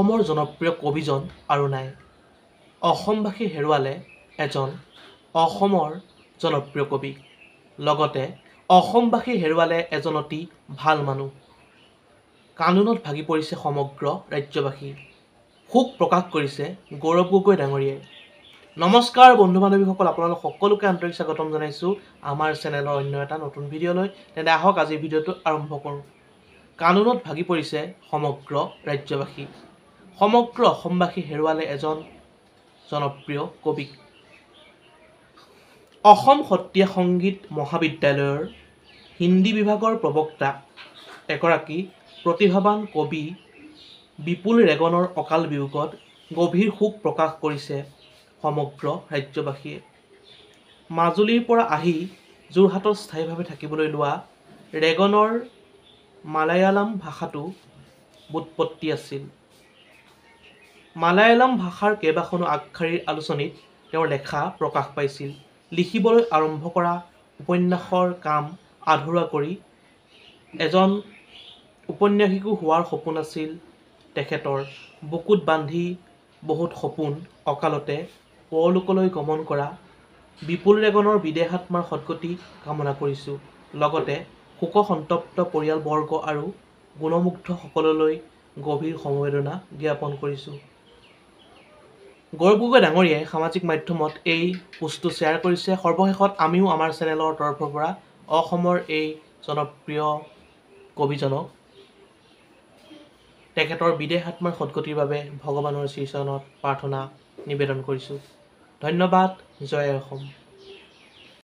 অসমৰ জনপ্ৰিয় কবিজন আৰু নাই অসমবাসী হেৰুৱালে এজন অসমৰ জনপ্ৰিয় কবি লগতে অসমবাসী হেৰুৱালে এজন অতি ভাল মানুহ কানুনত ভাগি পৰিছে সমগ্ৰ ৰাজ্যবাসী শোক প্ৰকাশ কৰিছে গৌৰৱ গগৈ ডাঙৰীয়াই নমস্কাৰ বন্ধু বান্ধৱীসকল আপোনালোক সকলোকে আন্তৰিক স্বাগতম জনাইছোঁ আমাৰ চেনেলৰ অন্য এটা নতুন ভিডিঅ'লৈ তেন্তে আহক আজিৰ ভিডিঅ'টো আৰম্ভ কৰোঁ কানুনত ভাগি পৰিছে সমগ্ৰ ৰাজ্যবাসী সমগ্ৰ অসমবাসী হেৰুৱালে এজন জনপ্ৰিয় কবি অসম সত্ৰীয়া সংগীত মহাবিদ্যালয়ৰ হিন্দী বিভাগৰ প্ৰবক্তা এগৰাকী প্ৰতিভাৱান কবি বিপুল ৰেগনৰ অকাল বিয়োগত গভীৰ শোক প্ৰকাশ কৰিছে সমগ্ৰ ৰাজ্যবাসীয়ে মাজুলীৰ পৰা আহি যোৰহাটত স্থায়ীভাৱে থাকিবলৈ লোৱা ৰেগনৰ মালায়ালাম ভাষাটো বুৎপত্তি আছিল মালায়ালম ভাষাৰ কেইবাখনো আগশাৰীৰ আলোচনীত তেওঁৰ লেখা প্ৰকাশ পাইছিল লিখিবলৈ আৰম্ভ কৰা উপন্যাসৰ কাম আধৰুৱা কৰি এজন উপন্যাসিকো হোৱাৰ সপোন আছিল তেখেতৰ বুকুত বান্ধি বহুত সপোন অকালতে পৰলোকলৈ গমন কৰা বিপুল ৰেগনৰ বিদেহাত্মাৰ সদগতি কামনা কৰিছোঁ লগতে শোকসন্তপ্ত পৰিয়ালবৰ্গ আৰু গুণমুগ্ধসকললৈ গভীৰ সমবেদনা জ্ঞাপন কৰিছোঁ গৌৰৱ গগৈ ডাঙৰীয়াই সামাজিক মাধ্যমত এই পোষ্টটো শ্বেয়াৰ কৰিছে সৰ্বশেষত আমিও আমাৰ চেনেলৰ তৰফৰ পৰা অসমৰ এই জনপ্ৰিয় কবিজনক তেখেতৰ বিদেহ আত্মাৰ সদগতিৰ বাবে ভগৱানৰ শ্ৰীচৰণত প্ৰাৰ্থনা নিবেদন কৰিছোঁ ধন্যবাদ জয় অসম